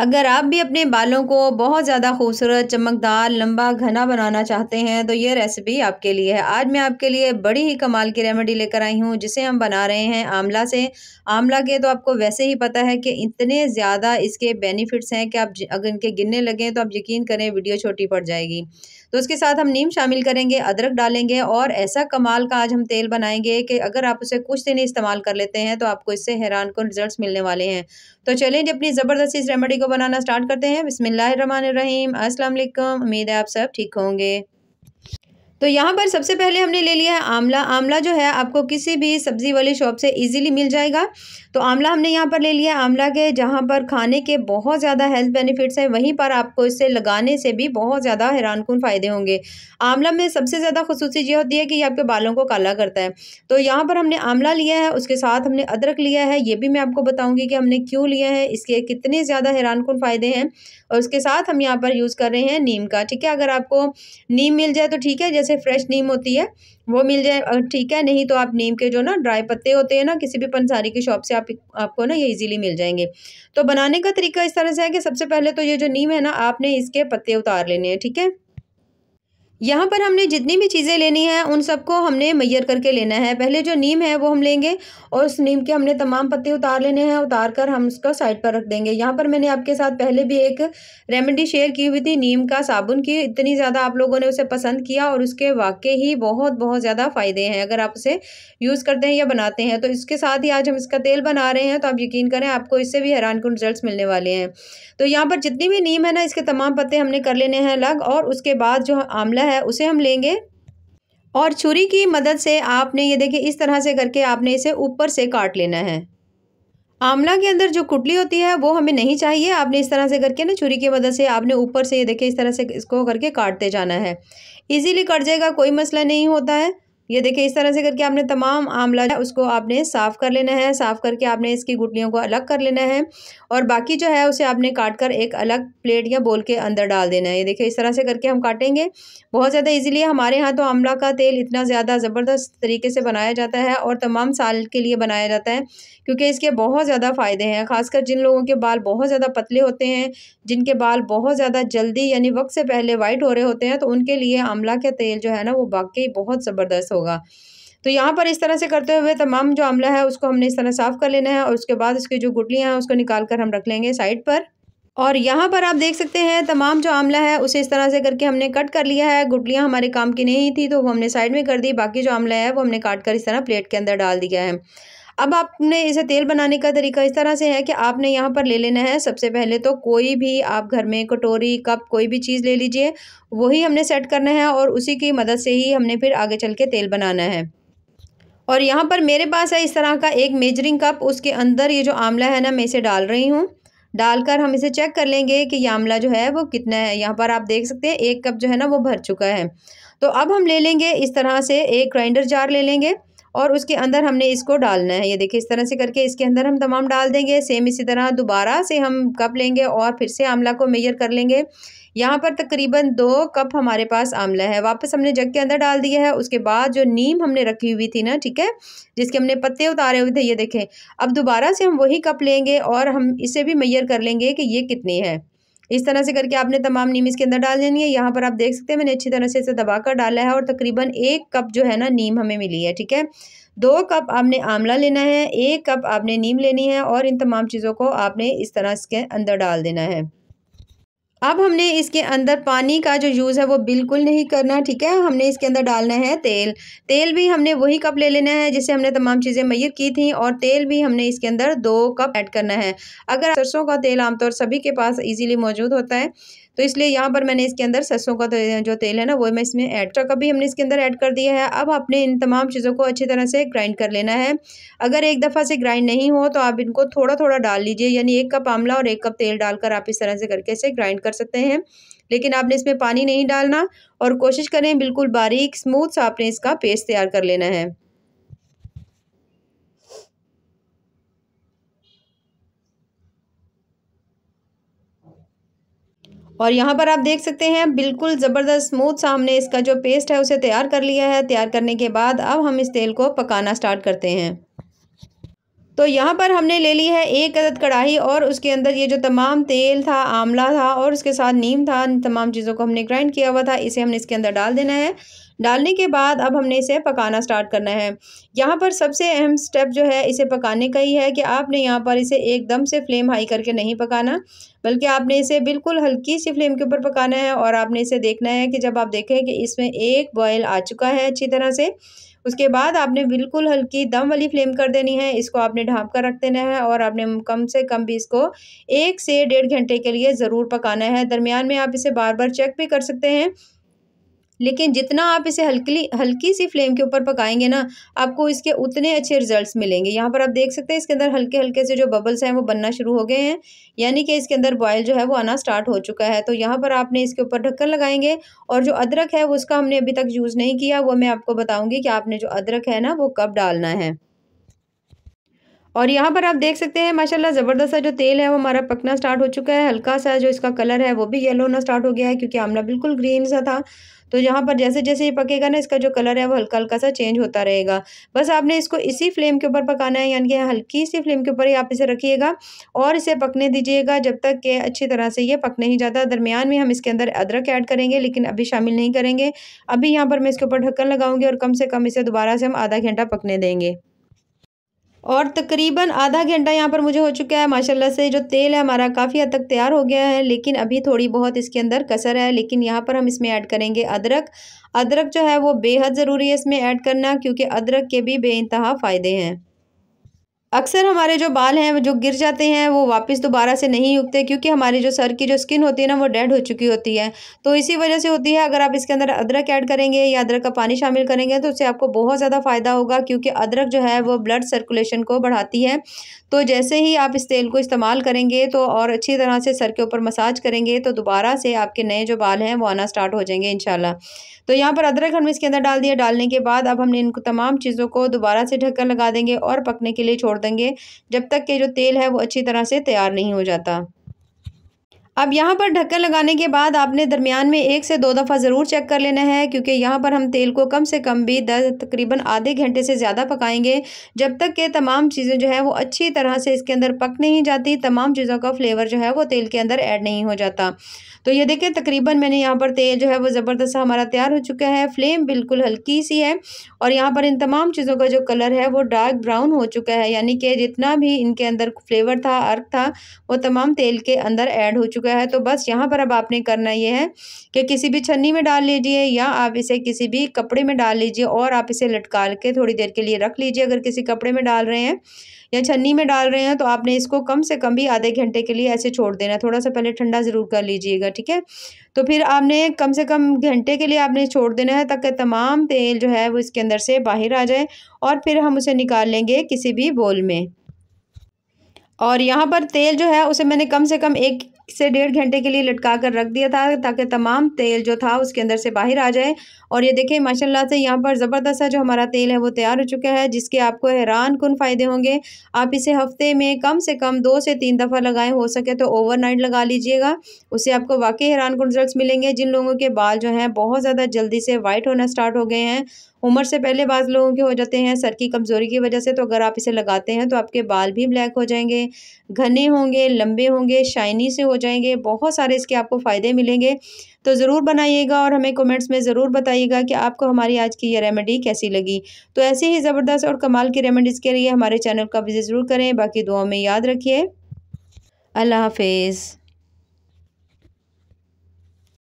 अगर आप भी अपने बालों को बहुत ज़्यादा खूबसूरत चमकदार लंबा घना बनाना चाहते हैं तो ये रेसिपी आपके लिए है आज मैं आपके लिए बड़ी ही कमाल की रेमेडी लेकर आई हूँ जिसे हम बना रहे हैं आंवला से आमला के तो आपको वैसे ही पता है कि इतने ज़्यादा इसके बेनिफिट्स हैं कि आप अगर इनके गिनने लगें तो आप यकीन करें वीडियो छोटी पड़ जाएगी तो उसके साथ हम नीम शामिल करेंगे अदरक डालेंगे और ऐसा कमाल का आज हम तेल बनाएंगे कि अगर आप उसे कुछ दिन इस्तेमाल कर लेते हैं तो आपको इससे हैरान को रिजल्ट मिलने वाले हैं तो चलें अपनी ज़बरदस्त इस रेमेडी को बनाना स्टार्ट करते हैं रहीम अल्लाम उम्मीद है आप सब ठीक होंगे तो यहाँ पर सबसे पहले हमने ले लिया है आंवला आंवला जो है आपको किसी भी सब्ज़ी वाली शॉप से इजीली मिल जाएगा तो आंवला हमने यहाँ पर ले लिया है आंवला के जहाँ पर खाने के बहुत ज़्यादा हेल्थ बेनिफिट्स हैं वहीं पर आपको इसे लगाने से भी बहुत ज़्यादा हैरान कन फ़ायदे होंगे आंवला में सबसे ज़्यादा खसूस ये होती है कि ये आपके बालों को काला करता है तो यहाँ पर हमने आंवला लिया है उसके साथ हमने अदरक लिया है ये भी मैं आपको बताऊँगी कि हमने क्यों लिया है इसके कितने ज़्यादा हैरान कन फ़ायदे हैं और उसके साथ हम यहाँ पर यूज़ कर रहे हैं नीम का ठीक है अगर आपको नीम मिल जाए तो ठीक है जैसे से फ्रेश नीम होती है वो मिल जाए ठीक है नहीं तो आप नीम के जो ना ड्राई पत्ते होते हैं ना किसी भी पंसारी की शॉप से आप आपको ना ये इजीली मिल जाएंगे तो बनाने का तरीका इस तरह से है कि सबसे पहले तो ये जो नीम है ना आपने इसके पत्ते उतार लेने हैं ठीक है यहाँ पर हमने जितनी भी चीज़ें लेनी है उन सबको हमने मैयर करके लेना है पहले जो नीम है वो हम लेंगे और उस नीम के हमने तमाम पत्ते उतार लेने हैं उतार कर हम उसको साइड पर रख देंगे यहाँ पर मैंने आपके साथ पहले भी एक रेमेडी शेयर की हुई थी नीम का साबुन की इतनी ज़्यादा आप लोगों ने उसे पसंद किया और उसके वाकई ही बहुत बहुत ज़्यादा फ़ायदे हैं अगर आप उसे यूज़ करते हैं या बनाते हैं तो इसके साथ ही आज हम इसका तेल बना रहे हैं तो आप यकीन करें आपको इससे भी हैरान कन रिजल्ट मिलने वाले हैं तो यहाँ पर जितनी भी नीम है ना इसके तमाम पत्ते हमने कर लेने हैं अलग और उसके बाद जो आमला है उसे हम लेंगे और छुरी की मदद से आपने ये देखिए इस तरह से करके आपने इसे ऊपर से काट लेना है आमला के अंदर जो कुटली होती है वो हमें नहीं चाहिए आपने इस तरह से करके ना छुरी की मदद से आपने ऊपर से ये देखिए इस तरह से इसको करके काटते जाना है इजीली कट जाएगा कोई मसला नहीं होता है ये देखिए इस तरह से करके आपने तमाम है उसको आपने साफ़ कर लेना है साफ़ करके आपने इसकी गुटलियों को अलग कर लेना है और बाकी जो है उसे आपने काट कर एक अलग प्लेट या बोल के अंदर डाल देना है ये देखिए इस तरह से करके हम काटेंगे बहुत ज़्यादा इजीली हमारे यहाँ तो आमला का तेल इतना ज़्यादा ज़बरदस्त तरीके से बनाया जाता है और तमाम साल के लिए बनाया जाता है क्योंकि इसके बहुत ज़्यादा फ़ायदे हैं ख़ासकर जिन लोगों के बाल बहुत ज़्यादा पतले होते हैं जिनके बाल बहुत ज़्यादा जल्दी यानी वक्त से पहले वाइट हो रहे होते हैं तो उनके लिए आंवला का तेल जो है ना वो वाकई बहुत ज़बरदस्त होगा तो यहाँ पर इस तरह से करते हुए तमाम जो आमला है उसको हमने इस तरह साफ़ कर लेना है और उसके बाद उसकी जो गुटलियाँ हैं उसको निकाल कर हम रख लेंगे साइड पर और यहाँ पर आप देख सकते हैं तमाम जो आमला है उसे इस तरह से करके हमने कट कर लिया है गुटलियाँ हमारे काम की नहीं थी तो वो हमने साइड में कर दी बाकी जो आमला है वो हमने काट कर इस तरह प्लेट के अंदर डाल दिया है अब आपने इसे तेल बनाने का तरीका इस तरह से है कि आपने यहाँ पर ले लेना है सबसे पहले तो कोई भी आप घर में कटोरी कप कोई भी चीज़ ले लीजिए वही हमने सेट करना है और उसी की मदद से ही हमने फिर आगे चल के तेल बनाना है और यहाँ पर मेरे पास है इस तरह का एक मेजरिंग कप उसके अंदर ये जो आंवला है ना मैं इसे डाल रही हूँ डालकर हम इसे चेक कर लेंगे कि ये आंवला जो है वो कितना है यहाँ पर आप देख सकते हैं एक कप जो है ना वो भर चुका है तो अब हम ले लेंगे इस तरह से एक ग्राइंडर जार ले लेंगे और उसके अंदर हमने इसको डालना है ये देखिए इस तरह से करके इसके अंदर हम तमाम डाल देंगे सेम इसी तरह दोबारा से हम कप लेंगे और फिर से आमला को मेयर कर लेंगे यहाँ पर तकरीबन दो कप हमारे पास आमला है वापस हमने जग के अंदर डाल दिया है उसके बाद जो नीम हमने रखी हुई थी ना ठीक है जिसके हमने पत्ते उतारे हुए थे ये देखें अब दोबारा से हम वही कप लेंगे और हम इसे भी मैयर कर लेंगे कि ये कितनी है इस तरह से करके आपने तमाम नीम इसके अंदर डाल देनी है यहाँ पर आप देख सकते हैं मैंने अच्छी तरह से इसे दबाकर डाला है और तकरीबन एक कप जो है ना नीम हमें मिली है ठीक है दो कप आपने आंवला लेना है एक कप आपने नीम लेनी है और इन तमाम चीज़ों को आपने इस तरह इसके अंदर डाल देना है अब हमने इसके अंदर पानी का जो यूज़ है वो बिल्कुल नहीं करना ठीक है हमने इसके अंदर डालना है तेल तेल भी हमने वही कप ले लेना है जिससे हमने तमाम चीज़ें मैय की थी और तेल भी हमने इसके अंदर दो कप ऐड करना है अगर सरसों का तेल आमतौर सभी के पास ईजिली मौजूद होता है तो इसलिए यहाँ पर मैंने इसके अंदर सरसों का जो तेल है ना वो मैं इसमें ऐड तो कभी हमने इसके अंदर ऐड कर दिया है अब आपने इन तमाम चीज़ों को अच्छी तरह से ग्राइंड कर लेना है अगर एक दफ़ा से ग्राइंड नहीं हो तो आप इनको थोड़ा थोड़ा डाल लीजिए यानी एक कप आमला और एक कप तेल डालकर आप इस तरह से करके इसे ग्राइंड कर सकते हैं लेकिन आपने इसमें पानी नहीं डालना और कोशिश करें बिल्कुल बारीक स्मूथ सा आपने इसका पेस्ट तैयार कर लेना है और यहाँ पर आप देख सकते हैं बिल्कुल ज़बरदस्त स्मूथ सा हमने इसका जो पेस्ट है उसे तैयार कर लिया है तैयार करने के बाद अब हम इस तेल को पकाना स्टार्ट करते हैं तो यहाँ पर हमने ले ली है एक अदद कढ़ाई और उसके अंदर ये जो तमाम तेल था आमला था और उसके साथ नीम था तमाम चीज़ों को हमने ग्राइंड किया हुआ था इसे हमने इसके अंदर डाल देना है डालने के बाद अब हमने इसे पकाना स्टार्ट करना है यहाँ पर सबसे अहम स्टेप जो है इसे पकाने का ही है कि आपने यहाँ पर इसे एकदम से फ्लेम हाई करके नहीं पकाना बल्कि आपने इसे बिल्कुल हल्की सी फ्लेम के ऊपर पकाना है और आपने इसे देखना है कि जब आप देखें कि इसमें एक बॉयल आ चुका है अच्छी तरह से उसके बाद आपने बिल्कुल हल्की दम वाली फ्लेम कर देनी है इसको आपने ढाँप कर रख देना है और आपने कम से कम भी इसको एक से डेढ़ घंटे के लिए ज़रूर पकाना है दरमियान में आप इसे बार बार चेक भी कर सकते हैं लेकिन जितना आप इसे हल्की हल्की सी फ्लेम के ऊपर पकाएंगे ना आपको इसके उतने अच्छे रिजल्ट्स मिलेंगे यहाँ पर आप देख सकते हैं इसके अंदर हल्के हल्के से जो बबल्स हैं वो बनना शुरू हो गए हैं यानी कि इसके अंदर बॉयल जो है वो आना स्टार्ट हो चुका है तो यहाँ पर आपने इसके ऊपर ढक्कन लगाएंगे और जो अदरक है उसका हमने अभी तक यूज़ नहीं किया वो मैं आपको बताऊँगी कि आपने जो अदरक है ना वो कब डालना है और यहाँ पर आप देख सकते हैं माशाल्लाह ज़बरदस्त सा जो तेल है वो हमारा पकना स्टार्ट हो चुका है हल्का सा जो इसका कलर है वो भी येलो होना स्टार्ट हो गया है क्योंकि आमला बिल्कुल ग्रीन सा था तो यहाँ पर जैसे जैसे ये पकेगा ना इसका जो कलर है वो हल्का हल्का सा चेंज होता रहेगा बस आपने इसको इसी फ्लेम के ऊपर पकाना है यानी कि हल्की सी फ्लेम के ऊपर ही आप इसे रखिएगा और इसे पकने दीजिएगा जब तक कि अच्छी तरह से ये पक नहीं जाता दरमियान में हम इसके अंदर अदरक ऐड करेंगे लेकिन अभी शामिल नहीं करेंगे अभी यहाँ पर मैं इसके ऊपर ढक्कन लगाऊंगी और कम से कम इसे दोबारा से हम आधा घंटा पकने देंगे और तकरीबन आधा घंटा यहाँ पर मुझे हो चुका है माशाल्लाह से जो तेल है हमारा काफ़ी हद तक तैयार हो गया है लेकिन अभी थोड़ी बहुत इसके अंदर कसर है लेकिन यहाँ पर हम इसमें ऐड करेंगे अदरक अदरक जो है वो बेहद ज़रूरी है इसमें ऐड करना क्योंकि अदरक के भी बेानतहा फ़ायदे हैं अक्सर हमारे जो बाल हैं जो गिर जाते हैं वो वापस दोबारा से नहीं उगते क्योंकि हमारी जो सर की जो स्किन होती है ना वो डेड हो चुकी होती है तो इसी वजह से होती है अगर आप इसके अंदर अदरक ऐड करेंगे या अदरक का पानी शामिल करेंगे तो उससे आपको बहुत ज़्यादा फ़ायदा होगा क्योंकि अदरक जो है वो ब्लड सर्कुलेशन को बढ़ाती है तो जैसे ही आप इस तेल को इस्तेमाल करेंगे तो और अच्छी तरह से सर के ऊपर मसाज करेंगे तो दोबारा से आपके नए जो बाल हैं वो आना स्टार्ट हो जाएंगे इन तो यहाँ पर अदरक हमने इसके अंदर डाल दिया डालने के बाद अब हमने इनको तमाम चीज़ों को दोबारा से ढक्कन लगा देंगे और पकने के लिए छोड़ देंगे जब तक के जो तेल है वो अच्छी तरह से तैयार नहीं हो जाता अब यहाँ पर ढक्कन लगाने के बाद आपने दरमियान में एक से दो दफ़ा ज़रूर चेक कर लेना है क्योंकि यहाँ पर हम तेल को कम से कम भी दस तकरीबन आधे घंटे से ज़्यादा पकाएंगे जब तक के तमाम चीज़ें जो है वो अच्छी तरह से इसके अंदर पक नहीं जाती तमाम चीज़ों का फ्लेवर जो है वो तेल के अंदर ऐड नहीं हो जाता तो ये देखें तकरीबन मैंने यहाँ पर तेल जो है वो ज़बरदस्त हमारा तैयार हो चुका है फ्लेम बिल्कुल हल्की सी है और यहाँ पर इन तमाम चीज़ों का जो कलर है वो डार्क ब्राउन हो चुका है यानी कि जितना भी इनके अंदर फ्लेवर था अर्क था वो तमाम तेल के अंदर ऐड हो चुका चुका है तो बस यहाँ पर अब आपने करना ये है कि किसी भी छन्नी में डाल लीजिए या आप इसे किसी भी कपड़े में डाल लीजिए और आप इसे लटका के थोड़ी देर के लिए रख लीजिए अगर किसी कपड़े में डाल रहे हैं या छन्नी में डाल रहे हैं तो आपने इसको कम से कम भी आधे घंटे के लिए ऐसे छोड़ देना थोड़ा सा पहले ठंडा ज़रूर कर लीजिएगा ठीक है तो फिर आपने कम से कम घंटे के लिए आपने छोड़ देना है ताकि तमाम तेल जो है वो इसके अंदर से बाहर आ जाए और फिर हम उसे निकाल लेंगे किसी भी बोल में और यहाँ पर तेल जो है उसे मैंने कम से कम एक से डेढ़ घंटे के लिए लटका कर रख दिया था ताकि तमाम तेल जो था उसके अंदर से बाहर आ जाए और ये देखें माशाल्लाह से यहाँ पर ज़बरदस्त जो हमारा तेल है वो तैयार हो चुका है जिसके आपको हैरान कन फ़ायदे होंगे आप इसे हफ्ते में कम से कम दो से तीन दफ़ा लगाएं हो सके तो ओवरनाइट लगा लीजिएगा उससे आपको वाकई हैरान कन रिजल्ट मिलेंगे जिन लोगों के बाल जो हैं बहुत ज़्यादा जल्दी से वाइट होना स्टार्ट हो गए हैं उम्र से पहले बाज़ लोगों के हो जाते हैं सर की कमज़ोरी की वजह से तो अगर आप इसे लगाते हैं तो आपके बाल भी ब्लैक हो जाएंगे घने होंगे लंबे होंगे शाइनी से हो हो जाएंगे बहुत सारे इसके आपको फ़ायदे मिलेंगे तो ज़रूर बनाइएगा और हमें कमेंट्स में ज़रूर बताइएगा कि आपको हमारी आज की ये रेमेडी कैसी लगी तो ऐसे ही ज़बरदस्त और कमाल की रेमेडीज़ के लिए हमारे चैनल का विज़िट ज़रूर करें बाकी दुआ में याद रखिए अल्लाह हाफिज़